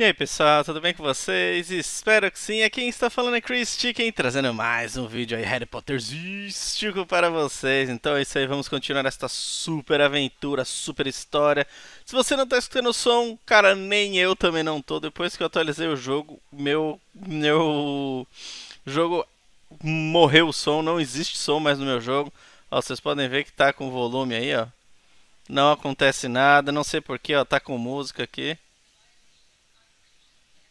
E aí pessoal, tudo bem com vocês? Espero que sim. Aqui quem está falando é Chris Chicken, trazendo mais um vídeo aí Harry Potterístico para vocês. Então é isso aí, vamos continuar esta super aventura, super história. Se você não está escutando o som, cara, nem eu também não tô. Depois que eu atualizei o jogo, meu, meu jogo morreu o som, não existe som mais no meu jogo. Ó, vocês podem ver que tá com volume aí, ó. Não acontece nada, não sei porquê, ó, tá com música aqui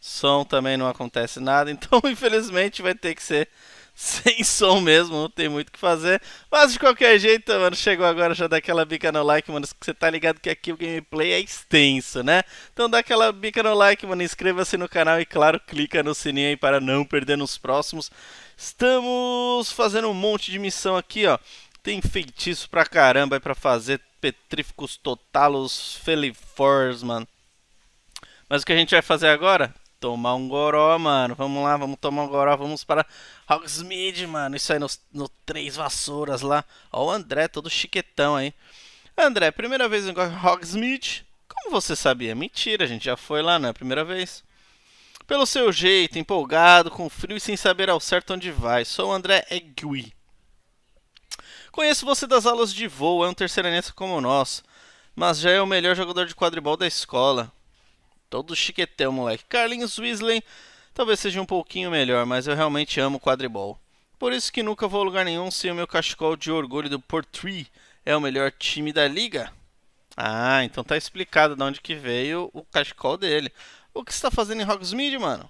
som também não acontece nada, então infelizmente vai ter que ser sem som mesmo, não tem muito o que fazer. Mas de qualquer jeito, mano, chegou agora, já dá aquela bica no like, mano. Você tá ligado que aqui o gameplay é extenso, né? Então dá aquela bica no like, mano. Inscreva-se no canal e, claro, clica no sininho aí para não perder nos próximos. Estamos fazendo um monte de missão aqui, ó. Tem feitiço pra caramba aí pra fazer. Petríficos totalos feliformes, mano. Mas o que a gente vai fazer agora? tomar um goró, mano. Vamos lá, vamos tomar um goró, vamos para Hogsmeade, mano. Isso aí no, no Três Vassouras lá. Ó o André, todo chiquetão aí. André, primeira vez em Hogsmeade? Como você sabia? Mentira, a gente já foi lá, não é a primeira vez. Pelo seu jeito, empolgado, com frio e sem saber ao certo onde vai. Sou o André Egui. Conheço você das aulas de voo, é um terceiranense como nós, mas já é o melhor jogador de quadribol da escola. Todo chiquetão, moleque. Carlinhos Weasley talvez seja um pouquinho melhor, mas eu realmente amo quadribol. Por isso que nunca vou a lugar nenhum sem o meu cachecol de orgulho do Portree. É o melhor time da liga. Ah, então tá explicado de onde que veio o cachecol dele. O que está fazendo em Hogsmeade, mano?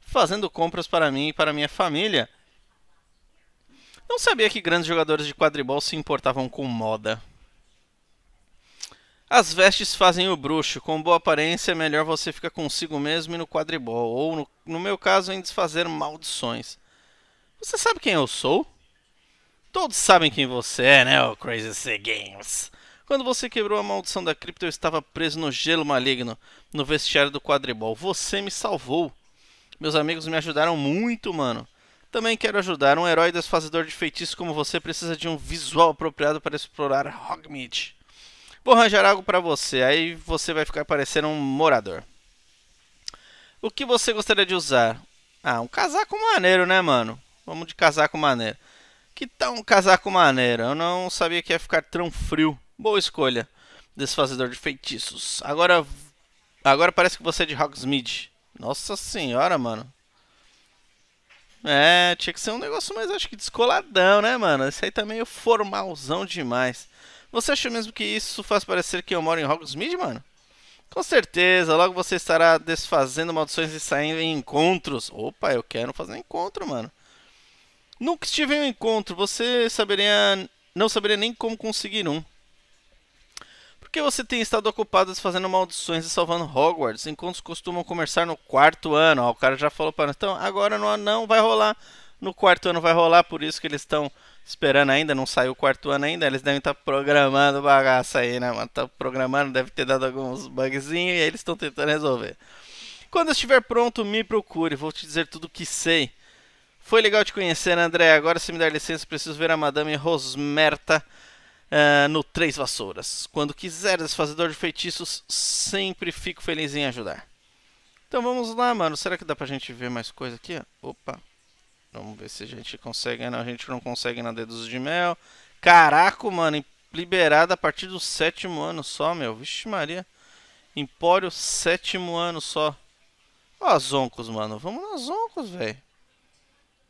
Fazendo compras para mim e para minha família. Não sabia que grandes jogadores de quadribol se importavam com moda. As vestes fazem o bruxo. Com boa aparência, melhor você fica consigo mesmo e no quadribol, ou no, no meu caso, em desfazer maldições. Você sabe quem eu sou? Todos sabem quem você é, né, o Crazy C Games? Quando você quebrou a maldição da cripta, eu estava preso no gelo maligno, no vestiário do quadribol. Você me salvou. Meus amigos me ajudaram muito, mano. Também quero ajudar. Um herói desfazedor de feitiços como você precisa de um visual apropriado para explorar Hogmeade. Vou arranjar algo para você, aí você vai ficar parecendo um morador. O que você gostaria de usar? Ah, um casaco maneiro, né, mano? Vamos de casaco maneiro. Que tal um casaco maneiro? Eu não sabia que ia ficar tão frio. Boa escolha, desfazedor de feitiços. Agora, agora parece que você é de Hogsmeade. Nossa senhora, mano. É, tinha que ser um negócio mais, acho que descoladão, né, mano? Esse aí tá meio formalzão demais. Você acha mesmo que isso faz parecer que eu moro em Hogsmeade, mano? Com certeza, logo você estará desfazendo maldições e saindo em encontros. Opa, eu quero fazer um encontro, mano. Nunca estive em um encontro, você saberia, não saberia nem como conseguir um. Porque você tem estado ocupado desfazendo maldições e salvando Hogwarts. Encontros costumam começar no quarto ano. Ó, ah, o cara já falou para nós, então agora não, não vai rolar. No quarto ano vai rolar, por isso que eles estão esperando ainda, não saiu o quarto ano ainda, eles devem estar tá programando bagaça aí, né, mano? Tá programando, deve ter dado alguns bugzinhos e aí eles estão tentando resolver. Quando estiver pronto, me procure, vou te dizer tudo o que sei. Foi legal te conhecer, né, André. Agora, se me der licença, preciso ver a Madame Rosmerta uh, no Três Vassouras. Quando quiser, desfazedor de feitiços, sempre fico feliz em ajudar. Então vamos lá, mano. Será que dá pra gente ver mais coisa aqui? Opa, Vamos ver se a gente consegue. Não, a gente não consegue na Dedos de Mel. Caraca, mano. Liberada a partir do sétimo ano só, meu. Vixe Maria. Empório, sétimo ano só. Ó, as Oncos, mano. Vamos nas Oncos, velho.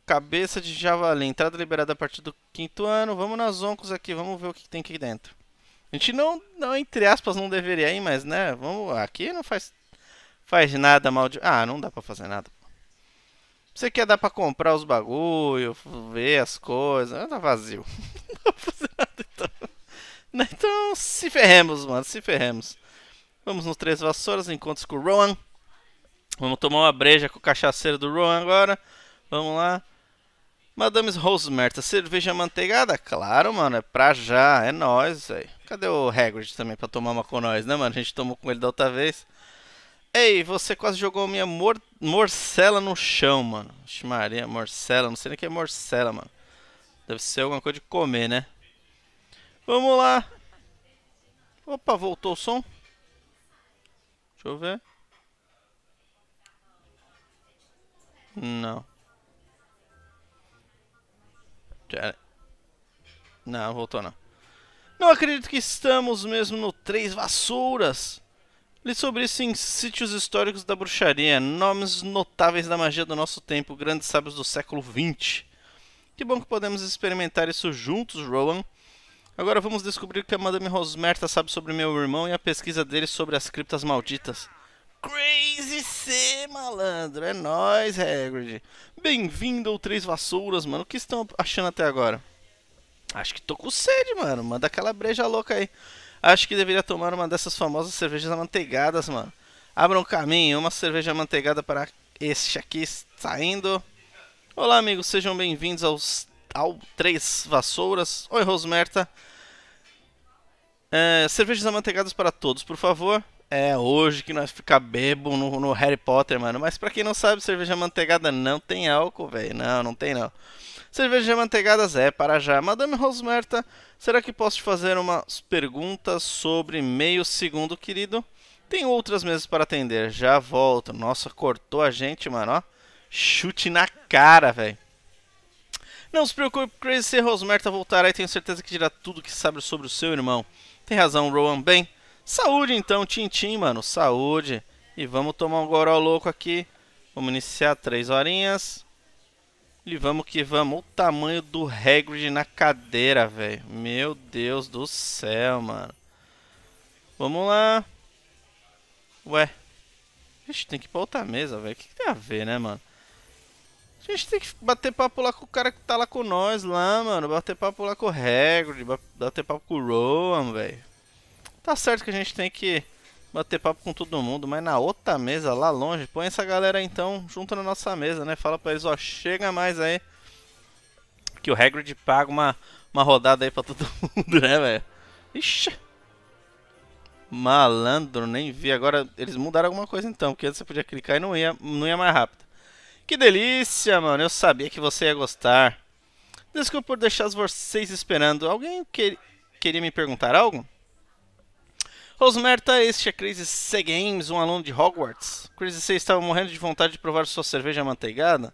Cabeça de javali. Entrada liberada a partir do quinto ano. Vamos nas Oncos aqui. Vamos ver o que tem aqui dentro. A gente não, não entre aspas, não deveria ir, mas, né? Vamos. Aqui não faz, faz nada mal de. Ah, não dá pra fazer nada. Você quer dar pra comprar os bagulho, ver as coisas, né? tá vazio. Não fazer nada então. Né? Então se ferremos, mano, se ferremos. Vamos nos Três Vassouras, encontros com o Rowan. Vamos tomar uma breja com o cachaceiro do Rowan agora. Vamos lá. Madames Rosemerta, cerveja manteigada? Claro, mano, é pra já, é nós, velho. Cadê o Hagrid também pra tomar uma com nós, né, mano? A gente tomou com ele da outra vez. Ei, você quase jogou minha mor morcela no chão, mano. Vixe Maria, morcela. Não sei nem o que é morcela, mano. Deve ser alguma coisa de comer, né? Vamos lá. Opa, voltou o som. Deixa eu ver. Não. Não, voltou não. Não acredito que estamos mesmo no Três Vassouras. Li sobre isso em Sítios Históricos da Bruxaria, nomes notáveis da magia do nosso tempo, grandes sábios do século XX. Que bom que podemos experimentar isso juntos, Rowan. Agora vamos descobrir o que a Madame Rosmerta sabe sobre meu irmão e a pesquisa dele sobre as criptas malditas. Crazy C, malandro, é nóis, Hagrid. Bem-vindo ao Três Vassouras, mano. O que estão achando até agora? Acho que tô com sede, mano. Manda aquela breja louca aí. Acho que deveria tomar uma dessas famosas cervejas amanteigadas, mano. Abram um caminho, uma cerveja amanteigada para este aqui saindo. Olá, amigos, sejam bem-vindos aos ao Três Vassouras. Oi, Rosmerta. É, cervejas amanteigadas para todos, por favor. É, hoje que nós fica bebo no, no, Harry Potter, mano. Mas pra quem não sabe, cerveja manteigada não tem álcool, velho. Não, não tem não. Cerveja manteigada é. para já. Madame Rosmerta, será que posso te fazer umas perguntas sobre meio segundo, querido? Tem outras mesas para atender. Já volto. Nossa, cortou a gente, mano, ó. Chute na cara, velho. Não se preocupe, Crazy, Rosmerta voltará e tenho certeza que dirá tudo que sabe sobre o seu irmão. Tem razão, Rowan. Bem, Saúde então, Tintim, mano. Saúde. E vamos tomar um goró louco aqui. Vamos iniciar três horinhas. E vamos que vamos. O tamanho do Hagrid na cadeira, velho. Meu Deus do céu, mano. Vamos lá. Ué. A gente tem que ir pra outra mesa, velho. O que, que, tem a ver, né, mano? A gente tem que bater papo lá com o cara que tá lá com nós lá, mano. Bater papo lá com o Hagrid. Bater papo com o Rowan, velho. Tá certo que a gente tem que bater papo com todo mundo, mas na outra mesa, lá longe, põe essa galera então junto na nossa mesa, né? Fala pra eles, ó, chega mais aí. Que o Hagrid paga uma, uma rodada aí pra todo mundo, né, velho? Ixi! Malandro, nem vi. Agora eles mudaram alguma coisa então, porque antes você podia clicar e não ia, não ia mais rápido. Que delícia, mano. Eu sabia que você ia gostar. Desculpa por deixar vocês esperando. Alguém que... queria me perguntar algo? Rosemary este é Crazy C Games, um aluno de Hogwarts. Crazy C estava morrendo de vontade de provar sua cerveja manteigada.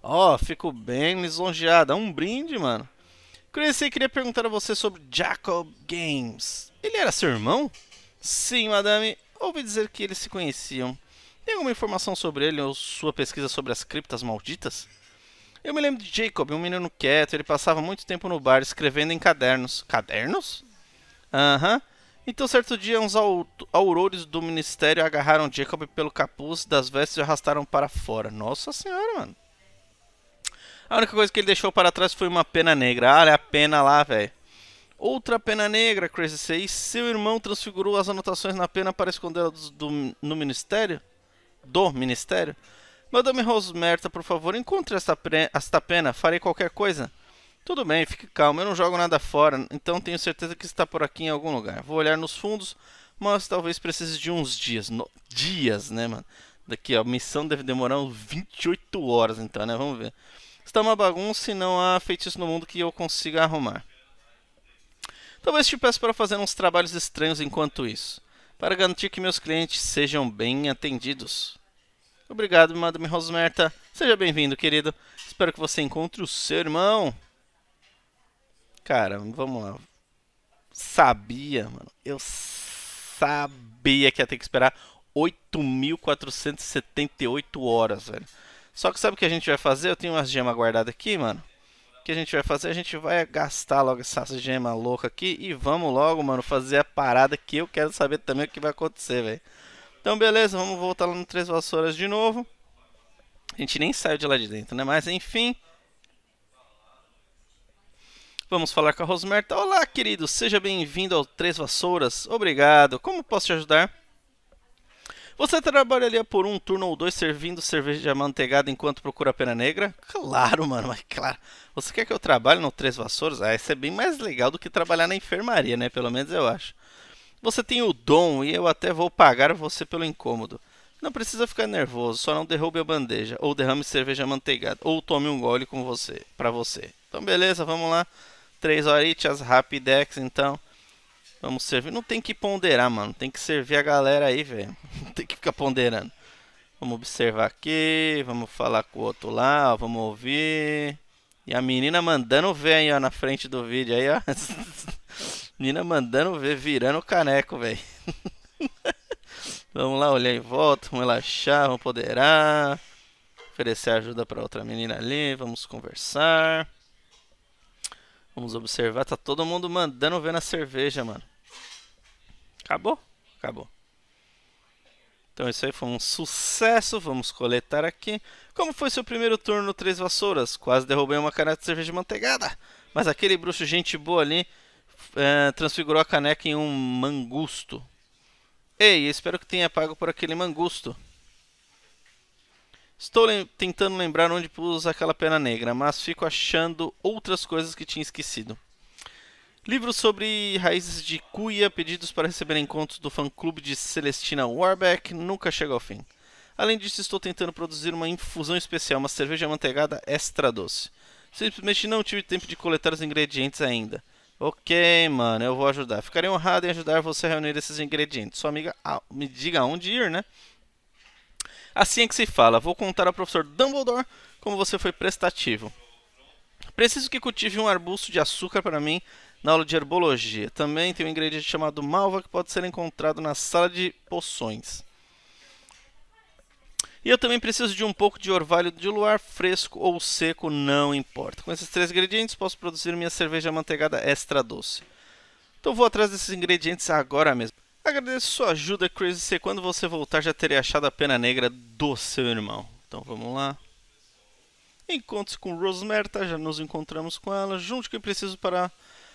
Ó, oh, fico bem lisonjeada. Um brinde, mano. Crazy C queria perguntar a você sobre Jacob Games. Ele era seu irmão? Sim, madame. Ouvi dizer que eles se conheciam. Tem alguma informação sobre ele ou sua pesquisa sobre as criptas malditas? Eu me lembro de Jacob, um menino quieto. Ele passava muito tempo no bar escrevendo em cadernos. Cadernos? Aham. Uhum então, certo dia, uns aurores do ministério agarraram Jacob pelo capuz das vestes e arrastaram para fora. Nossa senhora, mano. A única coisa que ele deixou para trás foi uma pena negra. Olha a pena lá, velho. Outra pena negra, Crazy 6. Seu irmão transfigurou as anotações na pena para escondê-las no ministério? Do ministério? Madame é Rosmerta, por favor, encontre esta, esta pena. Farei qualquer coisa. Tudo bem, fique calmo, eu não jogo nada fora, então tenho certeza que está por aqui em algum lugar. Vou olhar nos fundos, mas talvez precise de uns dias. No... dias, né, mano? Daqui, ó, a missão deve demorar uns 28 horas, então, né? Vamos ver. Está uma bagunça e não há feitiço no mundo que eu consiga arrumar. Talvez te peça para fazer uns trabalhos estranhos enquanto isso, para garantir que meus clientes sejam bem atendidos. Obrigado, Madame Rosmerta. Seja bem-vindo, querido. Espero que você encontre o seu irmão. Cara, vamos lá. Sabia, mano. Eu sabia que ia ter que esperar 8.478 horas, velho. Só que sabe o que a gente vai fazer? Eu tenho umas gemas guardadas aqui, mano. O que a gente vai fazer? A gente vai gastar logo essa gema louca aqui e vamos logo, mano, fazer a parada que eu quero saber também o que vai acontecer, velho. Então, beleza, vamos voltar lá no Três Vassouras de novo. A gente nem saiu de lá de dentro, né? Mas, enfim... Vamos falar com a Rosmerta. Tá, olá, querido, seja bem-vindo ao Três Vassouras. Obrigado. Como posso te ajudar? Você trabalharia por um turno ou dois servindo cerveja amanteigada enquanto procura a pena negra? Claro, mano, mas claro. Você quer que eu trabalhe no Três Vassouras? Ah, isso é bem mais legal do que trabalhar na enfermaria, né? Pelo menos eu acho. Você tem o dom e eu até vou pagar você pelo incômodo. Não precisa ficar nervoso, só não derrube a bandeja, ou derrame cerveja manteigada, ou tome um gole com você, para você. Então beleza, vamos lá. Três horitas, Rapidex, então. Vamos servir. Não tem que ponderar, mano. Tem que servir a galera aí, velho. Não tem que ficar ponderando. Vamos observar aqui. Vamos falar com o outro lá. Ó, vamos ouvir. E a menina mandando ver aí, ó, na frente do vídeo aí, ó. menina mandando ver, virando o caneco, velho. vamos lá, olhar em volta. Vamos relaxar, vamos ponderar. Oferecer ajuda para outra menina ali. Vamos conversar. Vamos observar, tá todo mundo mandando ver na cerveja, mano. Acabou? Acabou. Então isso aí foi um sucesso, vamos coletar aqui. Como foi seu primeiro turno, três vassouras? Quase derrubei uma caneca de cerveja manteigada. Mas aquele bruxo gente boa ali é, transfigurou a caneca em um mangusto. Ei, espero que tenha pago por aquele mangusto. Estou lem tentando lembrar onde pus aquela pena negra, mas fico achando outras coisas que tinha esquecido. Livros sobre raízes de cuia, pedidos para receber encontros do fã-clube de Celestina Warbeck, nunca chega ao fim. Além disso, estou tentando produzir uma infusão especial, uma cerveja manteigada extra doce. Simplesmente não tive tempo de coletar os ingredientes ainda. Ok, mano, eu vou ajudar. Ficarei honrado em ajudar você a reunir esses ingredientes. Sua amiga, ah, me diga onde ir, né? Assim é que se fala. Vou contar ao professor Dumbledore como você foi prestativo. Preciso que cultive um arbusto de açúcar para mim na aula de herbologia. Também tem um ingrediente chamado malva que pode ser encontrado na sala de poções. E eu também preciso de um pouco de orvalho de luar, fresco ou seco, não importa. Com esses três ingredientes posso produzir minha cerveja manteigada extra doce. Então vou atrás desses ingredientes agora mesmo. Agradeço sua ajuda, Crazy C. Quando você voltar, já teria achado a pena negra do seu irmão. Então vamos lá. Encontro-se com Rosmerta, tá? já nos encontramos com ela. Junte o que preciso para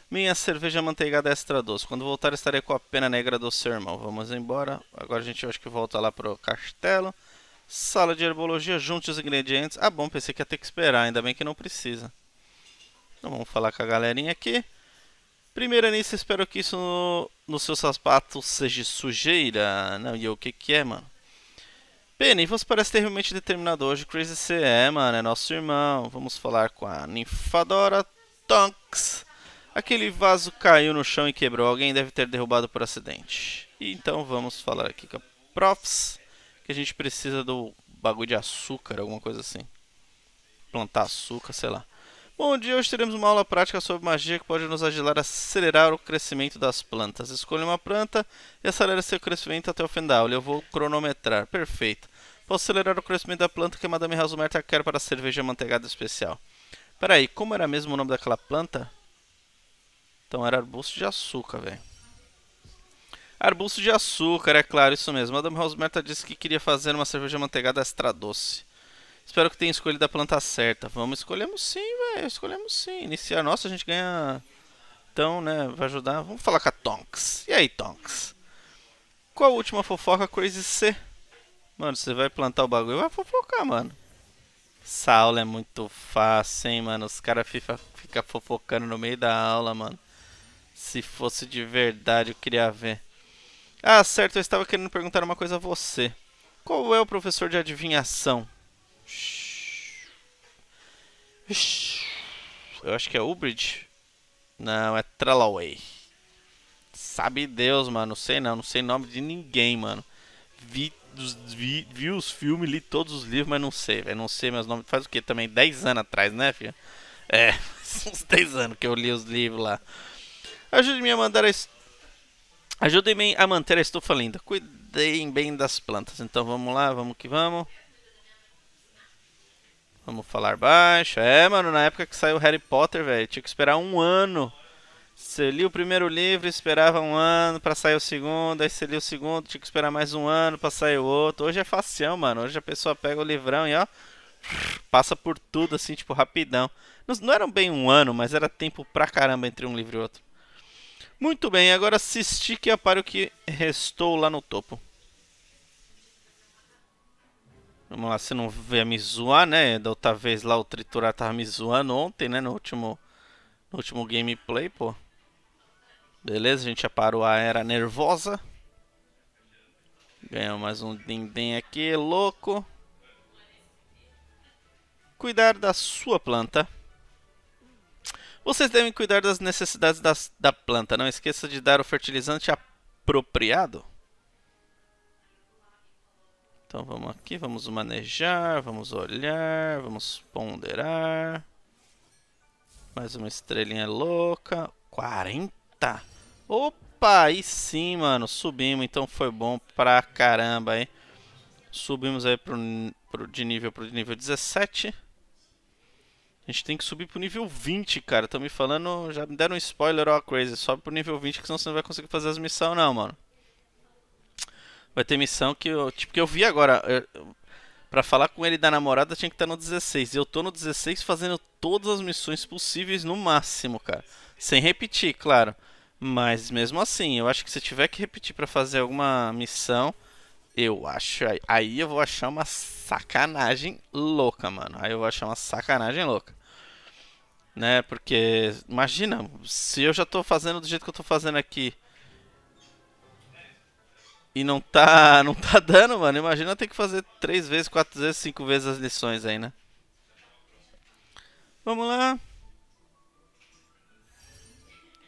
minha cerveja manteigada extra doce. Quando voltar, estarei com a pena negra do seu irmão. Vamos embora. Agora a gente acho que volta lá pro castelo. Sala de herbologia, junte os ingredientes. Ah, bom, pensei que ia ter que esperar, ainda bem que não precisa. Então vamos falar com a galerinha aqui. Primeiramente, espero que isso no, no seu sapato seja sujeira. Não, e o que que é, mano? Penny, você parece ter realmente determinado hoje. Crazy C é, mano, é nosso irmão. Vamos falar com a ninfadora Tonks. Aquele vaso caiu no chão e quebrou. Alguém deve ter derrubado por acidente. E então vamos falar aqui com a Profs, que a gente precisa do bagulho de açúcar, alguma coisa assim. Plantar açúcar, sei lá. Bom dia, hoje teremos uma aula prática sobre magia que pode nos ajudar a acelerar o crescimento das plantas. Escolha uma planta e acelere seu crescimento até o fim da aula. Eu vou cronometrar. Perfeito. Posso acelerar o crescimento da planta que a Madame Razumerta quer para a cerveja manteigada especial. Peraí, como era mesmo o nome daquela planta? Então era arbusto de açúcar, velho. Arbusto de açúcar, é claro, isso mesmo. Madame Razumerta disse que queria fazer uma cerveja manteigada extra doce. Espero que tenha escolhido a planta certa. Vamos, escolhemos sim, velho. Escolhemos sim. Iniciar. Nossa, a gente ganha... Então, né, vai ajudar. Vamos falar com a Tonks. E aí, Tonks? Qual a última fofoca, Crazy C? Mano, você vai plantar o bagulho vai fofocar, mano. Essa aula é muito fácil, hein, mano. Os caras ficam fofocando no meio da aula, mano. Se fosse de verdade, eu queria ver. Ah, certo, eu estava querendo perguntar uma coisa a você. Qual é o professor de adivinhação? Eu acho que é Ubridge. Não, é Trelaway. Sabe Deus, mano. Não sei não. Não sei nome de ninguém, mano. Vi, vi, vi os filmes, li todos os livros, mas não sei, velho. Não sei meus nomes. Faz o que também? 10 anos atrás, né, filho? É, uns 10 anos que eu li os livros lá. Ajude-me a mandar a. Est... Ajude-me a manter a estufa linda. Cuidem bem das plantas. Então vamos lá, vamos que vamos. Vamos falar baixo. É, mano, na época que saiu Harry Potter, velho, tinha que esperar um ano. Você lia o primeiro livro, esperava um ano para sair o segundo, aí você lia o segundo, tinha que esperar mais um ano para sair o outro. Hoje é facião, mano. Hoje a pessoa pega o livrão e ó, passa por tudo assim, tipo, rapidão. Não, não era bem um ano, mas era tempo pra caramba entre um livro e outro. Muito bem, agora assisti que apare o que restou lá no topo. Vamos lá, você não vê me zoar, né? Da outra vez lá o Triturar tava me zoando ontem, né? No último, no último gameplay, pô. Beleza, a gente já parou a era nervosa. Ganhamos mais um dindem aqui, louco. Cuidar da sua planta. Vocês devem cuidar das necessidades das, da planta. Não esqueça de dar o fertilizante apropriado. Então vamos aqui, vamos manejar, vamos olhar, vamos ponderar. Mais uma estrelinha louca. 40? Opa, aí sim, mano. Subimos, então foi bom pra caramba, hein? Subimos aí pro, pro, de nível pro nível 17. A gente tem que subir pro nível 20, cara. Tão me falando, já me deram um spoiler, ó, crazy. Sobe pro nível 20 que senão você não vai conseguir fazer as missões não, mano. Vai ter missão que eu. Tipo, que eu vi agora. Eu, pra falar com ele da namorada tinha que estar tá no 16. e eu tô no 16 fazendo todas as missões possíveis no máximo, cara. Sem repetir, claro. Mas mesmo assim, eu acho que se tiver que repetir para fazer alguma missão, eu acho. Aí eu vou achar uma sacanagem louca, mano. Aí eu vou achar uma sacanagem louca. Né? Porque, imagina, se eu já tô fazendo do jeito que eu tô fazendo aqui e não tá, não tá dando, mano. Imagina ter que fazer três vezes, quatro vezes, cinco vezes as lições aí, né? Vamos lá.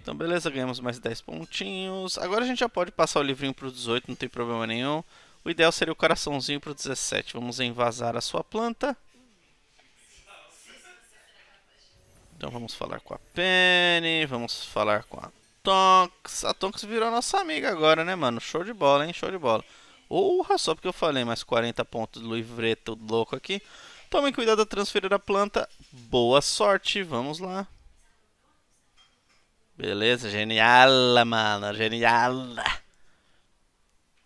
Então, beleza, ganhamos mais 10 pontinhos. Agora a gente já pode passar o livrinho pro 18, não tem problema nenhum. O ideal seria o coraçãozinho pro 17. Vamos envasar a sua planta. Então vamos falar com a Penny, vamos falar com a Tonks. A Tonks virou nossa amiga agora, né, mano? Show de bola, hein? Show de bola. Urra, só porque eu falei, mais 40 pontos do livreto louco aqui. Tomem cuidado a transferir a planta. Boa sorte, vamos lá. Beleza, geniala, mano, geniala.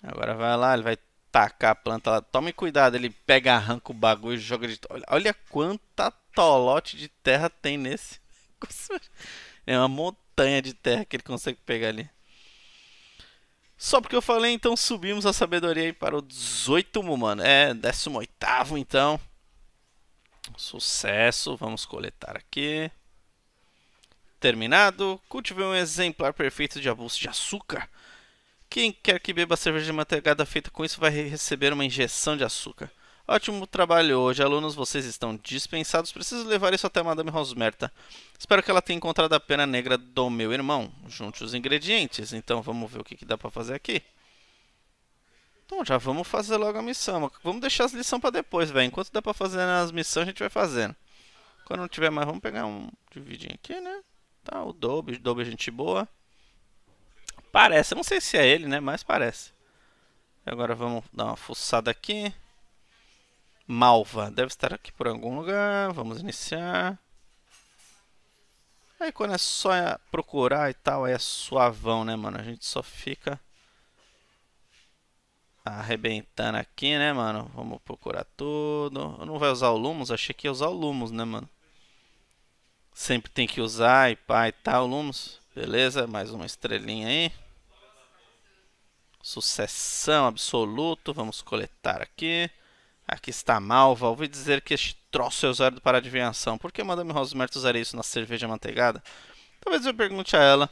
Agora vai lá, ele vai tacar a planta lá. Tome cuidado, ele pega, arranca o bagulho, joga de... Olha, olha quanta tolote de terra tem nesse... É uma montanha montanha de terra que ele consegue pegar ali. Só porque eu falei, então subimos a sabedoria aí para o 18, mano. É, 18, então. Sucesso, vamos coletar aqui. Terminado. Cultivei um exemplar perfeito de abuso de açúcar. Quem quer que beba cerveja de manteigada feita com isso vai receber uma injeção de açúcar. Ótimo trabalho hoje, alunos, vocês estão dispensados. Preciso levar isso até Madame Rosmerta. Espero que ela tenha encontrado a pena negra do meu irmão. Junte os ingredientes, então vamos ver o que, que dá para fazer aqui. Então já vamos fazer logo a missão. Vamos deixar as lições para depois, velho. Enquanto dá para fazer as missões, a gente vai fazendo. Quando não tiver mais, vamos pegar um dividinho aqui, né? Tá, o dobe dobe é gente boa. Parece, não sei se é ele, né? Mas parece. Agora vamos dar uma fuçada aqui. Malva. Deve estar aqui por algum lugar. Vamos iniciar. Aí quando é só procurar e tal, é suavão, né, mano? A gente só fica arrebentando aqui, né, mano? Vamos procurar tudo. Eu não vai usar o Lumos? Achei que ia usar o Lumos, né, mano? Sempre tem que usar e pá e tal, Lumos. Beleza, mais uma estrelinha aí. Sucessão absoluto. Vamos coletar aqui aqui está malva. Ouvi dizer que este troço é usado para adivinhação. Por que Madame Rosemert usaria isso na cerveja manteigada? Talvez eu pergunte a ela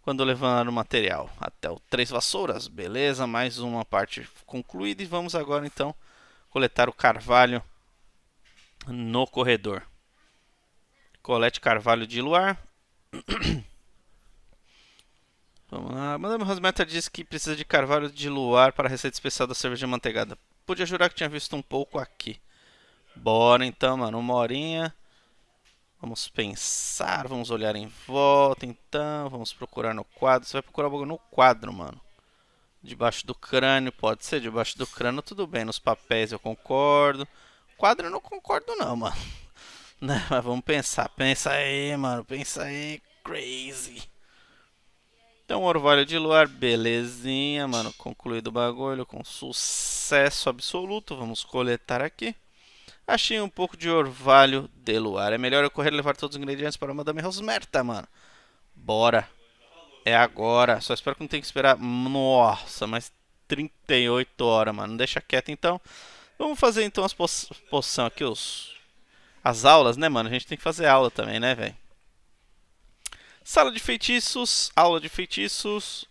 quando levar o material. Até o três vassouras. Beleza, mais uma parte concluída. E vamos agora então coletar o carvalho no corredor. Colete carvalho de luar. Vamos lá. Madame Rosmeta disse que precisa de carvalho de luar para a receita especial da cerveja manteigada podia jurar que tinha visto um pouco aqui. Bora então, mano, uma horinha. Vamos pensar, vamos olhar em volta então, vamos procurar no quadro. Você vai procurar no quadro, mano. Debaixo do crânio, pode ser, debaixo do crânio, tudo bem. Nos papéis eu concordo. Quadro eu não concordo não, mano. Né, mas vamos pensar, pensa aí, mano, pensa aí, crazy. Então, um orvalho de luar, belezinha, mano. Concluído o bagulho com sucesso absoluto. Vamos coletar aqui. Achei um pouco de orvalho de luar. É melhor eu correr e levar todos os ingredientes para Madame Rosmerta, mano. Bora. É agora. Só espero que não tenha que esperar. Nossa, mais 38 horas, mano. Deixa quieto então. Vamos fazer então as poções poção aqui, os... as aulas, né, mano? A gente tem que fazer aula também, né, velho? Sala de feitiços, aula de feitiços.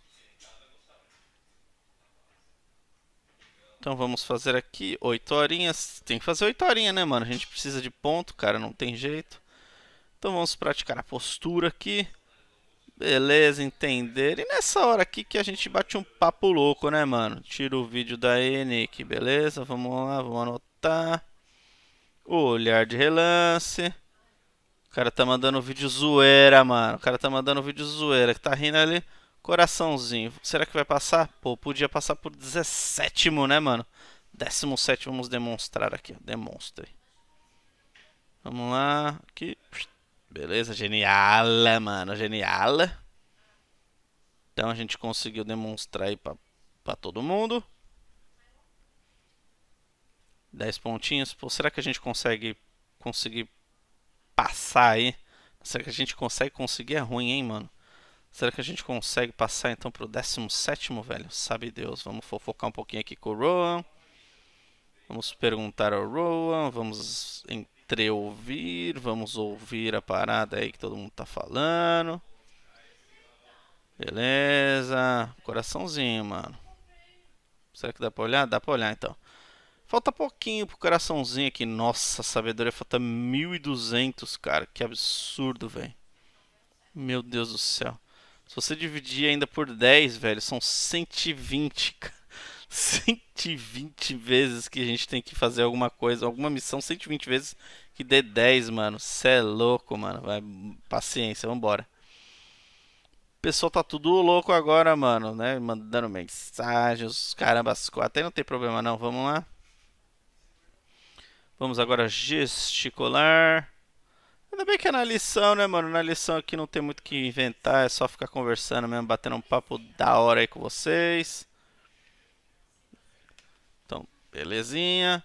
Então vamos fazer aqui 8 horinhas. Tem que fazer 8 horinhas, né, mano? A gente precisa de ponto, cara, não tem jeito. Então vamos praticar a postura aqui. Beleza, entender. E nessa hora aqui que a gente bate um papo louco, né, mano? Tira o vídeo da Nick. Beleza, vamos lá, vamos anotar. Olhar de relance. O cara tá mandando vídeo zoeira, mano. O cara tá mandando vídeo zoeira. Que tá rindo ali. Coraçãozinho. Será que vai passar? Pô, podia passar por 17, né, mano? 17, vamos demonstrar aqui. Demonstre. Vamos lá. Aqui. Beleza, genial, mano. Genial. Então a gente conseguiu demonstrar aí pra, pra todo mundo. 10 pontinhos. Pô, será que a gente consegue conseguir passar aí? Será que a gente consegue conseguir? É ruim, hein, mano? Será que a gente consegue passar então pro 17, velho? Sabe Deus. Vamos fofocar um pouquinho aqui com o Rowan. Vamos perguntar ao Rowan. Vamos entre ouvir. Vamos ouvir a parada aí que todo mundo tá falando. Beleza. Coraçãozinho, mano. Será que dá pra olhar? Dá pra olhar então. Falta pouquinho pro coraçãozinho aqui. Nossa, sabedoria falta 1200, cara. Que absurdo, velho. Meu Deus do céu. Se você dividir ainda por 10, velho, são 120, cara. 120 vezes que a gente tem que fazer alguma coisa, alguma missão, 120 vezes que dê 10, mano. Cê é louco, mano. Vai, paciência, vambora. O pessoal tá tudo louco agora, mano, né? Mandando mensagens, caramba, até não tem problema não, vamos lá. Vamos agora gesticular. Ainda bem que é na lição, né, mano? Na lição aqui não tem muito o que inventar, é só ficar conversando mesmo, batendo um papo da hora aí com vocês. Então, belezinha.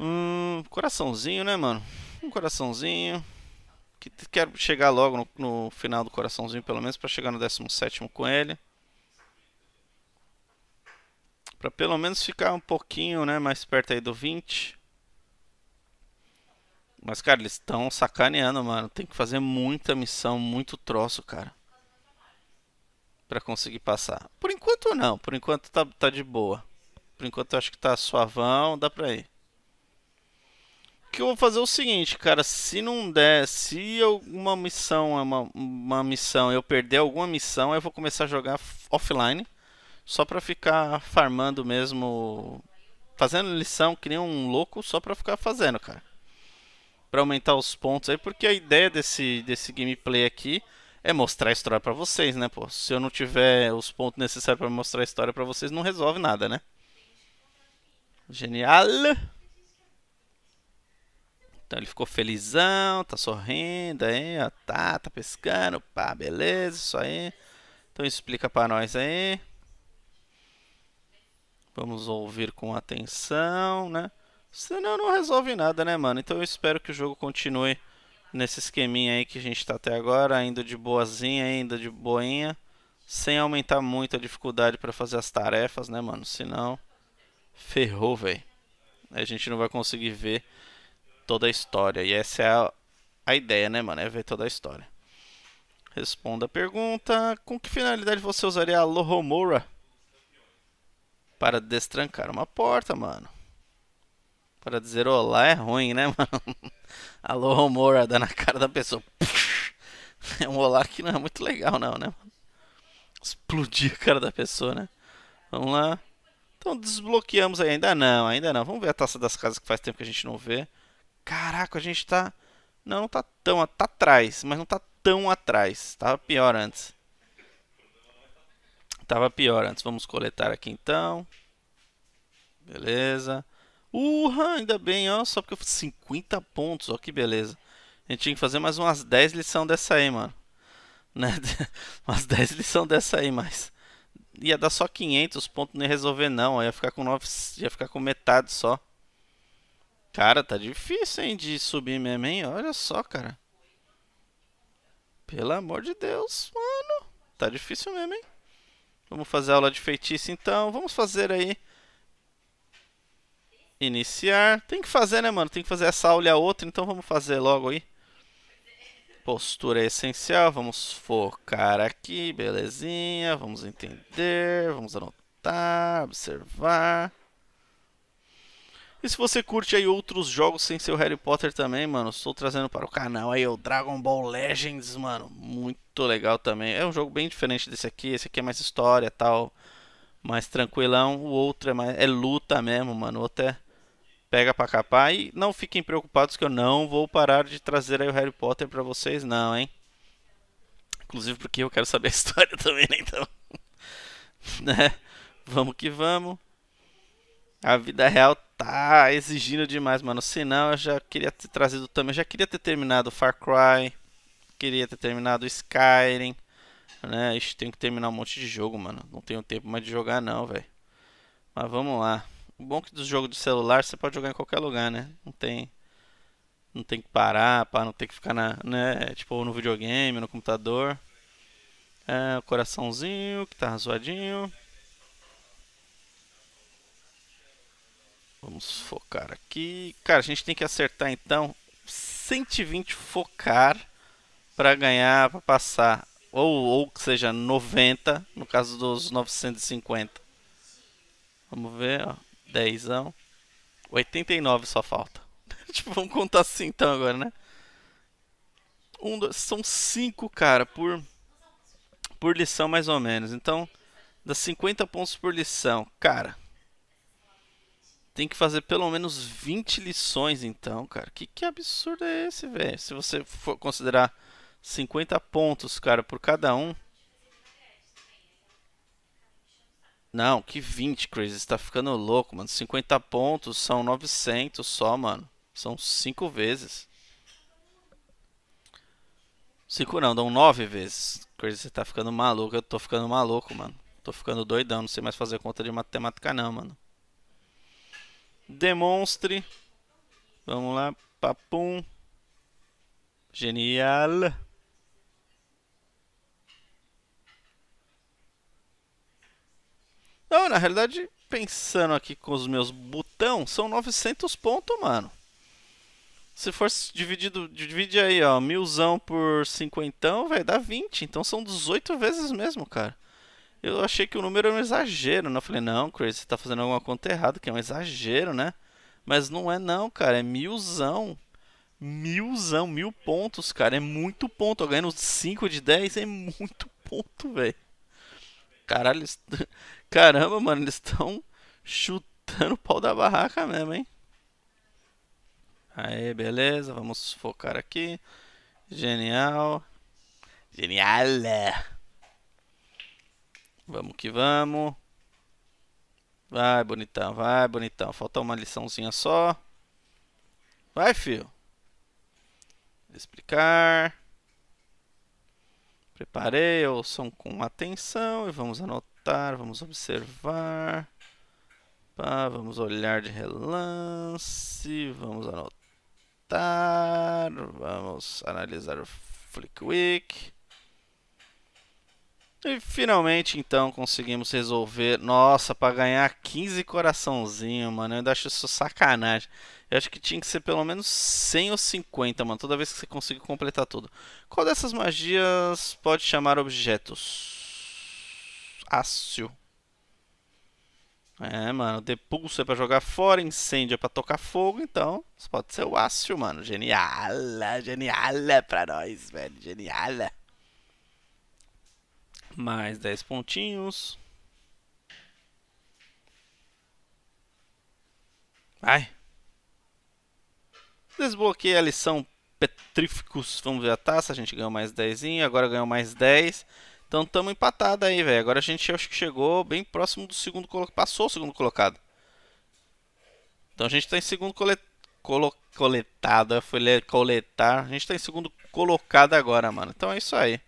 Hum, coraçãozinho, né, mano? Um coraçãozinho. Que quero chegar logo no, no final do coraçãozinho, pelo menos, para chegar no 17 com ele. Para pelo menos ficar um pouquinho, né, mais perto aí do 20. Mas, cara, eles estão sacaneando, mano. Tem que fazer muita missão, muito troço, cara. Pra conseguir passar. Por enquanto, não. Por enquanto, tá, tá de boa. Por enquanto, eu acho que tá suavão. Dá pra ir. O que eu vou fazer é o seguinte, cara. Se não der, se alguma missão é uma, uma missão, eu perder alguma missão, eu vou começar a jogar offline. Só pra ficar farmando mesmo. Fazendo lição que nem um louco, só pra ficar fazendo, cara para aumentar os pontos aí, porque a ideia desse, desse gameplay aqui é mostrar a história para vocês, né, pô? Se eu não tiver os pontos necessários para mostrar a história para vocês, não resolve nada, né? Genial! Então ele ficou felizão, tá sorrindo aí, ó, tá, tá pescando, pá, beleza, isso aí. Então explica para nós aí. Vamos ouvir com atenção, né? Senão não resolve nada, né, mano? Então eu espero que o jogo continue nesse esqueminha aí que a gente tá até agora, ainda de boazinha, ainda de boinha, sem aumentar muito a dificuldade para fazer as tarefas, né, mano? Senão ferrou, velho. A gente não vai conseguir ver toda a história. E essa é a, a ideia, né, mano? É ver toda a história. Responda a pergunta: com que finalidade você usaria a Lohomora para destrancar uma porta, mano? Para dizer olá é ruim, né, mano? Alô, Romora, dá na cara da pessoa. É um olá que não é muito legal, não, né? Explodir a cara da pessoa, né? Vamos lá. Então desbloqueamos aí. Ainda não, ainda não. Vamos ver a taça das casas que faz tempo que a gente não vê. Caraca, a gente tá. Não, não tá tão. Tá atrás, mas não tá tão atrás. Tava pior antes. Tava pior antes. Vamos coletar aqui então. Beleza. Urra, ainda bem, ó, só porque eu fiz 50 pontos, ó que beleza. A gente tinha que fazer mais umas 10 lição dessa aí, mano. Né? umas 10 lição dessa aí, mas ia dar só 500 pontos, não ia resolver não, ó, ia ficar com 9, ia ficar com metade só. Cara, tá difícil, hein, de subir mesmo, hein? Olha só, cara. Pelo amor de Deus, mano. Tá difícil mesmo, hein? Vamos fazer aula de feitiço, então. Vamos fazer aí Iniciar. Tem que fazer, né, mano? Tem que fazer essa aula e a outra, então vamos fazer logo aí. Postura é essencial, vamos focar aqui, belezinha. Vamos entender, vamos anotar, observar. E se você curte aí outros jogos sem ser o Harry Potter também, mano, estou trazendo para o canal aí o Dragon Ball Legends, mano. Muito legal também. É um jogo bem diferente desse aqui. Esse aqui é mais história tal, mais tranquilão. O outro é mais é luta mesmo, mano. O outro é pega para capar e não fiquem preocupados que eu não vou parar de trazer aí o Harry Potter para vocês não, hein? Inclusive porque eu quero saber a história também, né? Então, né? Vamos que vamos. A vida real tá exigindo demais, mano. Senão eu já queria ter trazido também, eu já queria ter terminado Far Cry, queria ter terminado Skyrim, né? Isso tem que terminar um monte de jogo, mano. Não tenho tempo mais de jogar não, velho. Mas vamos lá. O bom que do jogo do celular você pode jogar em qualquer lugar, né? Não tem não tem que parar, pá, não tem que ficar na, né, tipo, no videogame, no computador. É, o coraçãozinho que tá zoadinho. Vamos focar aqui. Cara, a gente tem que acertar então 120 focar para ganhar, para passar. Ou, ou que seja 90, no caso dos 950. Vamos ver, ó. Dezão. 89 só falta. tipo, vamos contar assim então agora, né? Um, dois, são cinco, cara, por, por lição mais ou menos. Então, dá 50 pontos por lição. Cara, tem que fazer pelo menos 20 lições então, cara. Que, que absurdo é esse, velho? Se você for considerar 50 pontos, cara, por cada um... Não, que 20, Chris. Você tá ficando louco, mano. 50 pontos são 900 só, mano. São 5 vezes. 5 não, dão 9 vezes. Chris, você tá ficando maluco. Eu tô ficando maluco, mano. Tô ficando doidão. Não sei mais fazer conta de matemática, não, mano. Demonstre. Vamos lá. Papum. Genial. Não, na realidade, pensando aqui com os meus botão, são 900 pontos, mano. Se for dividido, divide aí, ó, milzão por cinquentão, vai dar 20. Então são 18 vezes mesmo, cara. Eu achei que o número era um exagero, né? Eu falei, não, Chris, você tá fazendo alguma conta errada, que é um exagero, né? Mas não é não, cara, é milzão. Milzão, mil pontos, cara, é muito ponto. Eu ganhando 5 de 10 é muito ponto, velho. Caralho, Caramba, mano, eles estão chutando o pau da barraca mesmo, hein? Aê, beleza, vamos focar aqui. Genial. Genial! Vamos que vamos. Vai, bonitão, vai, bonitão. Falta uma liçãozinha só. Vai, fio. Explicar. Preparei, som com atenção e vamos anotar vamos observar. Pá, vamos olhar de relance, vamos anotar, vamos analisar o Flickwick. E finalmente, então, conseguimos resolver. Nossa, para ganhar 15 coraçãozinho, mano. Eu ainda acho isso sacanagem. Eu acho que tinha que ser pelo menos 100 ou 50, mano. Toda vez que você conseguir completar tudo. Qual dessas magias pode chamar objetos? fácil. É, mano, Depulso é pra jogar fora, incêndio é pra tocar fogo, então isso pode ser o ácio, mano. Geniala, geniala é pra nós, velho, geniala. É. Mais 10 pontinhos. Vai. Desbloqueei a lição Petríficos. Vamos ver a taça, a gente ganhou mais 10, agora ganhou mais 10. Então estamos empatados aí, velho. Agora a gente acho que chegou bem próximo do segundo colocado. Passou o segundo colocado. Então a gente está em segundo colet... Colo... coletado. Foi ler coletar. A gente está em segundo colocado agora, mano. Então é isso aí.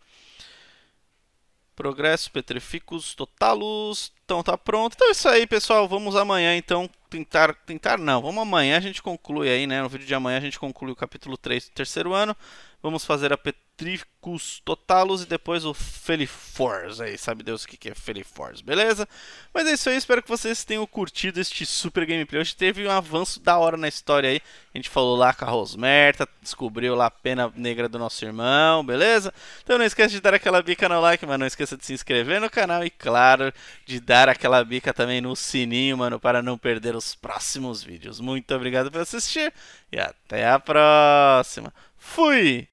Progresso, petrificos, totalus. Então tá pronto. Então é isso aí, pessoal. Vamos amanhã então tentar. Tentar não. Vamos amanhã a gente conclui aí, né? No vídeo de amanhã a gente conclui o capítulo 3 do terceiro ano. Vamos fazer a Petricus Totalus e depois o Felifors, Aí, sabe Deus o que é Felifors, beleza? Mas é isso aí, espero que vocês tenham curtido este super gameplay. Hoje teve um avanço da hora na história aí. A gente falou lá com a Rosmerta, descobriu lá a pena negra do nosso irmão, beleza? Então não esqueça de dar aquela bica no like, mas não esqueça de se inscrever no canal e, claro, de dar aquela bica também no sininho, mano, para não perder os próximos vídeos. Muito obrigado por assistir e até a próxima! Fui!